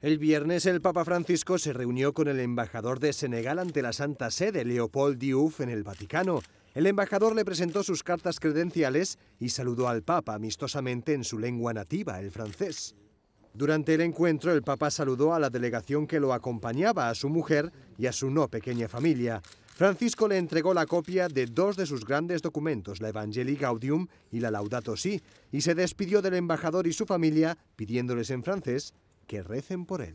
El viernes el Papa Francisco se reunió con el embajador de Senegal ante la Santa Sede, Leopold Diouf, en el Vaticano. El embajador le presentó sus cartas credenciales y saludó al Papa amistosamente en su lengua nativa, el francés. Durante el encuentro el Papa saludó a la delegación que lo acompañaba, a su mujer y a su no pequeña familia. Francisco le entregó la copia de dos de sus grandes documentos, la Evangelii Gaudium y la Laudato Si, y se despidió del embajador y su familia pidiéndoles en francés que recen por él.